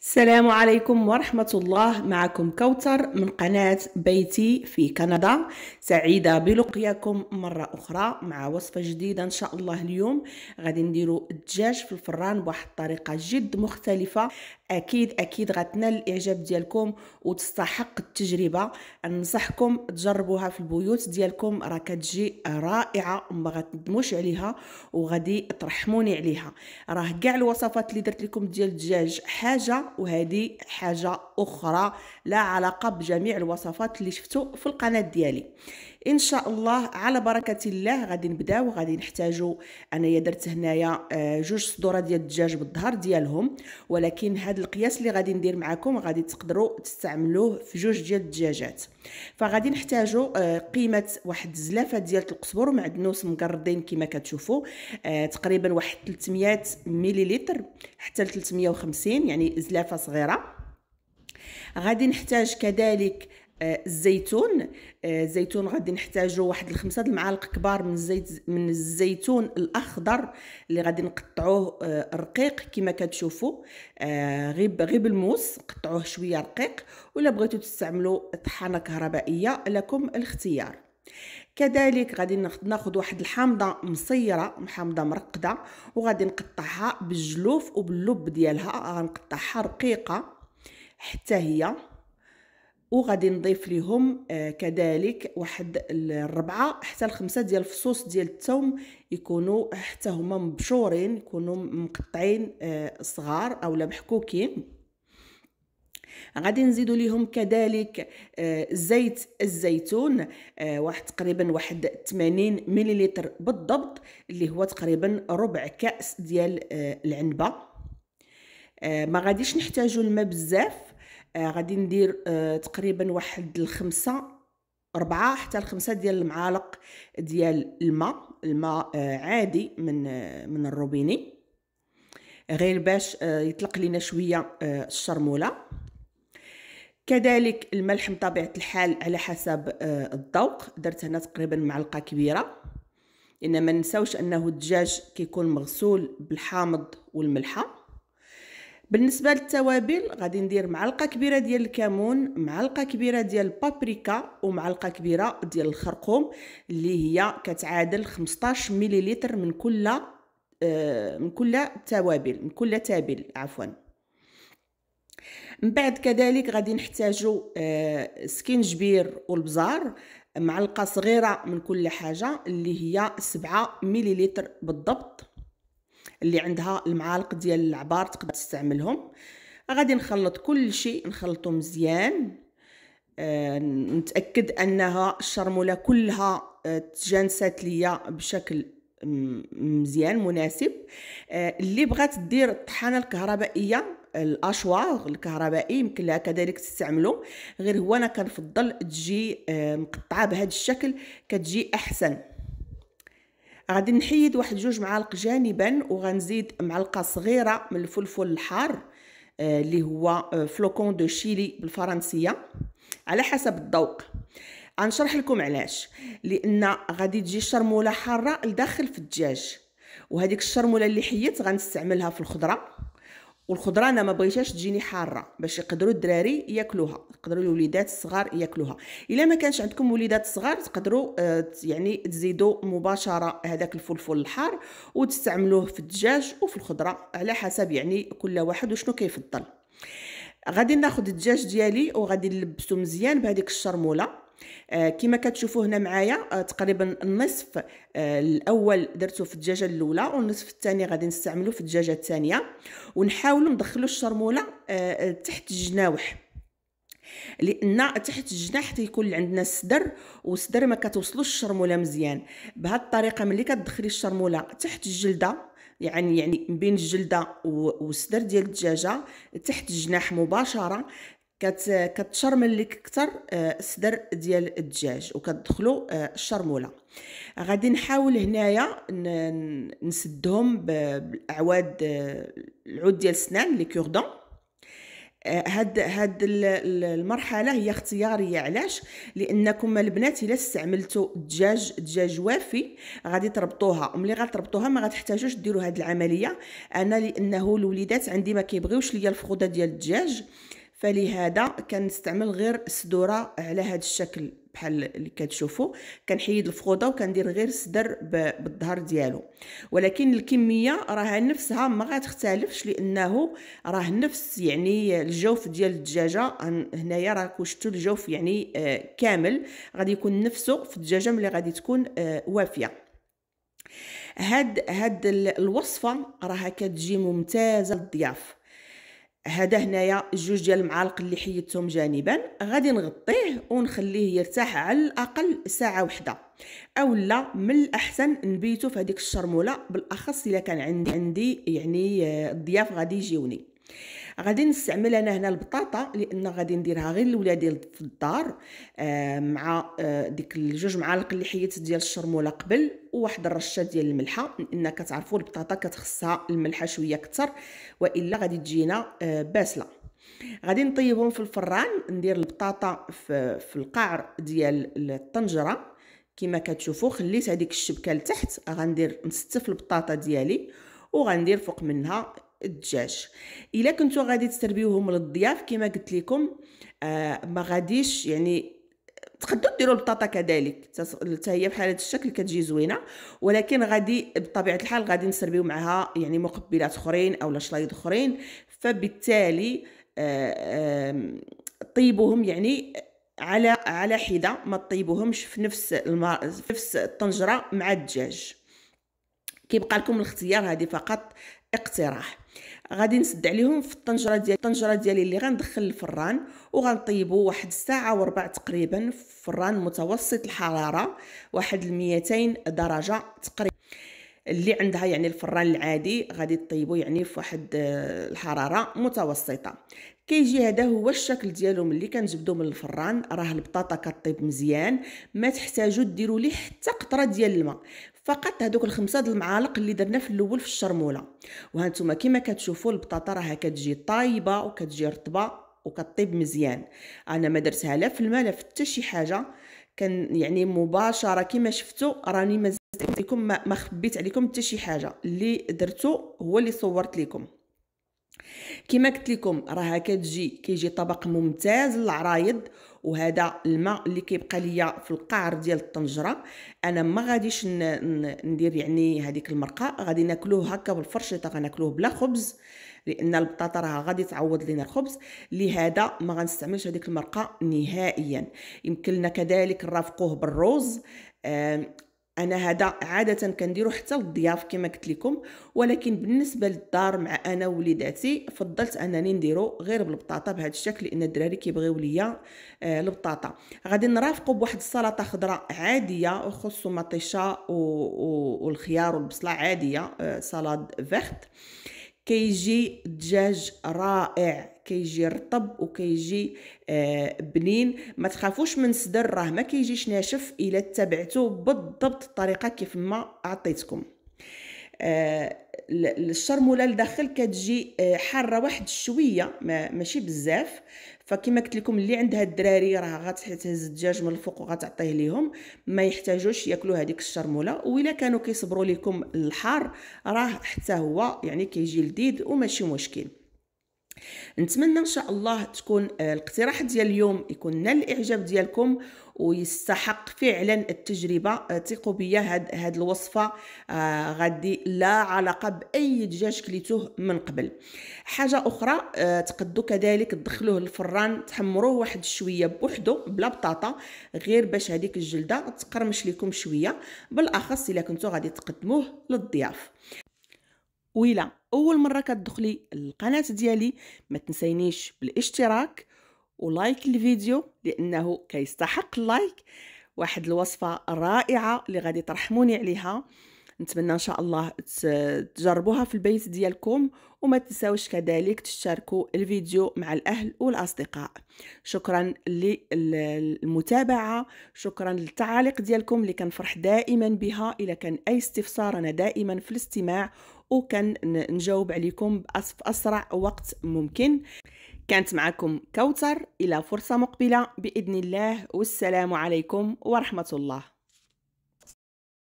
السلام عليكم ورحمة الله معكم كوثر من قناة بيتي في كندا سعيدة بلقياكم مرة أخرى مع وصفة جديدة إن شاء الله اليوم غادي نديرو الدجاج في الفران بواحد الطريقة جد مختلفة اكيد اكيد غتنال الاعجاب ديالكم وتستحق التجربه ننصحكم تجربوها في البيوت ديالكم راه كتجي رائعه وما غتندموش عليها وغادي ترحموني عليها راه كاع الوصفات اللي درت لكم ديال الدجاج حاجه وهذه حاجه اخرى لا علاقه بجميع الوصفات اللي شفتو في القناه ديالي ان شاء الله على بركه الله غادي نبداو غادي نحتاجو انايا درت هنايا آه، جوج صدوره ديال الدجاج بالظهر ديالهم ولكن هذا القياس اللي غادي ندير معكم غادي تقدروا تستعملوه في جوج ديال الدجاجات فغادي نحتاجو آه، قيمه واحد زلافه ديال القزبر ومعدنوس مقردين كما كتشوفوا آه، تقريبا واحد 300 مليلتر حتى 350 يعني زلافه صغيره غادي نحتاج كذلك آه، الزيتون آه، الزيتون غادي نحتاجو واحد الخمسة المعالق كبار من الزيت من الزيتون الاخضر اللي غادي نقطعوه آه، رقيق كما كتشوفوا غيب غيب الموس نقطعوه شويه رقيق ولا بغيتو تستعملوا طحانه كهربائيه لكم الاختيار كذلك غادي ناخذ واحد الحامضه مصيره حامضه مرقده وغادي نقطعها بالجلوف وباللب ديالها غنقطعها رقيقه حتى هي وغادي نضيف لهم آه، كذلك واحد الربعه حتى الخمسه ديال الفصوص ديال الثوم يكونوا حتى هما مبشورين يكونوا مقطعين آه، صغار اولا محكوكين غادي نزيدوا ليهم كذلك آه، زيت الزيتون واحد تقريبا واحد 80 مليلتر بالضبط اللي هو تقريبا ربع كاس ديال العنبه ما غاديش نحتاجوا الماء بزاف آه، غادي ندير آه، تقريبا واحد الخمسة أربعة حتى الخمسة ديال المعالق ديال الماء الماء آه، عادي من من الروبيني غير باش يطلق لنا شوية الشرمولة كذلك الملح بطبيعة الحال على حسب الذوق درت هنا تقريبا معلقة كبيرة لأن ما ننساوش أنه الدجاج كيكون مغسول بالحامض والملحه بالنسبه للتوابل غادي ندير معلقه كبيره ديال الكمون معلقه كبيره ديال البابريكا ومعلقه كبيره ديال الخرقوم اللي هي كتعادل 15 مليلتر من كل آه، من كل توابل من كل تابل عفوا من بعد كذلك غادي نحتاجو آه، سكينجبير والبزار معلقه صغيره من كل حاجه اللي هي 7 مليلتر بالضبط اللي عندها المعالق ديال العبار تقدر تستعملهم غادي نخلط كل شيء نخلطه مزيان آه، نتاكد انها الشرموله كلها آه، تجانسات ليا بشكل مزيان مناسب آه، اللي بغات دير الطحانه الكهربائيه الاشواغ الكهربائي يمكن لها كذلك تستعملو غير هو انا كنفضل تجي مقطعه بهذا الشكل كتجي احسن غادي نحيد واحد جوج معالق جانبا وغنزيد معلقه صغيره من الفلفل الحار آه، اللي هو آه، فلوكون دو شيلي بالفرنسيه على حسب الذوق غنشرح لكم علاش لان غادي تجي شرموله حاره لداخل في الدجاج وهذيك الشرموله اللي حيت غنستعملها في الخضره والخضره انا ما بغيتهاش تجيني حاره باش يقدروا الدراري ياكلوها يقدروا الوليدات الصغار ياكلوها الا ما كانش عندكم وليدات صغار تقدروا آه، يعني تزيدوا مباشره هذاك الفلفل الحار وتستعملوه في الدجاج وفي الخضره على حسب يعني كل واحد وشنو كيفضل غادي ناخذ الدجاج ديالي وغادي نلبسو مزيان بهذيك الشرموله آه، كما كتشوفوا هنا معايا آه، تقريبا النصف آه، الاول درته في الدجاجه الاولى والنصف الثاني غادي نستعمله في الدجاجه الثانيه ونحاولوا ندخلوا الشرموله تحت الجناوح لان تحت الجناح تيكون عندنا الصدر والصدر ما كتوصلوش الشرموله مزيان بهاد الطريقه ملي كتدخلي الشرموله تحت الجلده يعني يعني بين الجلده والصدر ديال الدجاجه تحت الجناح مباشره كت كتشرمل لك اكثر الصدر آه، ديال الدجاج وكتدخلوا آه، الشرموله غادي نحاول هنايا نسدهم بالاعواد آه، العود ديال السنان لي كوردون هاد هاد المرحله هي اختياريه علاش لانكم البنات الا استعملتوا الدجاج دجاج وافي غادي تربطوها وملي غتربطوها ما غتحتاجوش ديروا هاد العمليه انا لانه الوليدات عندي ما كيبغيوش ليا الفخوده ديال الدجاج آه فلهذا كنستعمل غير صدورة على هذا الشكل بحال اللي كتشوفوا كنحيد الفخوضه وكندير غير صدر بالظهر ديالو ولكن الكميه راه نفسها ما غتختلفش لانه راه نفس يعني الجوف ديال الدجاجه هنايا راكم شفتوا الجوف يعني آه، كامل غادي يكون نفسه في الدجاجه ملي غادي تكون آه، وافيه هاد هاد الوصفه راها كتجي ممتازه للضياف هذا هنايا جوج ديال المعالق اللي حيدتهم جانبا غادي نغطيه ونخليه يرتاح على الاقل ساعه واحده اولا من الاحسن نبيتو في هذيك الشرموله بالاخص الا كان عندي عندي يعني آه، الضياف غادي يجيوني غادي نستعمل انا هنا البطاطا لان غادي نديرها غير لولادي في الدار آه، مع آه، ديك الجوج معالق اللي حيت ديال الشرموله قبل وواحد الرشه ديال الملحه لان كتعرفوا البطاطا كتخصها الملحه شويه اكثر والا غادي تجينا آه، باسله غادي نطيبهم في الفران ندير البطاطا في, في القعر ديال الطنجره كما كتشوفوا خليت هذيك الشبكه لتحت غندير نستف البطاطا ديالي وغندير فوق منها الدجاج الا كنتو غادي تستربيوهم للضياف كما قلت لكم آه ما غاديش يعني تقدروا ديروا البطاطا كذلك حتى هي بحال هذا الشكل كتجي زوينه ولكن غادي بطبيعه الحال غادي نسربيو معها يعني مقبلات اخرين اولا شلايض اخرين فبالتالي آه، طيبوهم يعني على على حده ما طيبوهمش في نفس في نفس الطنجره مع الدجاج كيبقى لكم الاختيار هذه فقط اقتراح غادي نسد عليهم في الطنجره ديال الطنجره ديالي اللي غندخل الفران وغنطيبو واحد الساعه وربع تقريبا في فران متوسط الحراره واحد 200 درجه تقريبا اللي عندها يعني الفران العادي غادي طيبو يعني في واحد آه، الحراره متوسطه كيجي هذا هو الشكل ديالو ملي كنجبدو من الفران راه البطاطا كطيب مزيان ما تحتاجو ديروا ليه حتى قطره ديال الماء فقط هذوك الخمسه د المعالق اللي درنا في الاول في الشرموله وهانتوما كما كتشوفوا البطاطا راها كتجي طايبه وكتجي رطبه وكطيب مزيان انا ما درتها لا في الماء لا في حتى شي حاجه كان يعني مباشره كما شفتوا راني ما زدت لكم ما خبيت عليكم حتى شي حاجه اللي درتو هو اللي صورت لكم كما قلت لكم راها كتجي كيجي طبق ممتاز للعرايض وهذا الماء اللي كيبقى ليا في القعر ديال الطنجره انا ما غاديش ندير يعني هذيك المرقه غادي ناكلوه هكا بالفرشيطه غناكلوه بلا خبز لان البطاطا راه غادي تعوض لينا الخبز لهذا ما غنستعملش هذيك المرقه نهائيا يمكن لنا كذلك نرافقوه بالروز انا هذا عاده كنديرو حتى للضياف كما قلت لكم ولكن بالنسبه للدار مع انا ووليداتي فضلت انني نديرو غير بالبطاطا بهذا الشكل لان الدراري كيبغيو ليا آه البطاطا غادي نرافقو بواحد السلطه خضراء عاديه وخصو مطيشه والخيار والبصله عاديه آه سلطه فيرت كيجي دجاج رائع كيجي رطب وكيجي آه بنين ما تخافوش من الصدر راه ما كيجيش ناشف الا تبعتو بالضبط الطريقه كيف ما عطيتكم الشرموله آه، لداخل كتجي آه، حاره واحد شويه ما ماشي بزاف فكما قلت لكم اللي عندها الدراري راه غتهز الدجاج من الفوق وغتعطيه ليهم ما يحتاجوش ياكلوا هذيك الشرموله وإلا كانوا كيصبروا لكم الحار راه حتى هو يعني كيجي لذيذ وماشي مشكل نتمنى ان شاء الله تكون آه، الاقتراح ديال اليوم يكون نال الاعجاب ديالكم ويستحق فعلا التجربه آه، ثقوا بيا هاد هاد الوصفه آه غادي لا علاقه باي دجاج كليتوه من قبل حاجه اخرى آه تقدو كذلك تدخلوه للفران تحمروه واحد شويه بوحدو بلا بطاطا غير باش هذيك الجلده تقرمش لكم شويه بالاخص الا كنتو غادي تقدموه للضياف وإلا أول مرة كتدخلي القناة ديالي ما تنسينيش بالاشتراك ولايك الفيديو لأنه كيستحق اللايك واحد الوصفة رائعة اللي غادي ترحموني عليها نتمنى ان شاء الله تجربوها في البيت ديالكم وما تنساوش كذلك تشاركوا الفيديو مع الاهل والاصدقاء شكرا للمتابعه شكرا للتعاليق ديالكم اللي كنفرح دائما بها الا كان اي استفسار انا دائما في الاستماع وكان نجاوب عليكم باسرع وقت ممكن كانت معكم كوثر الى فرصه مقبله باذن الله والسلام عليكم ورحمه الله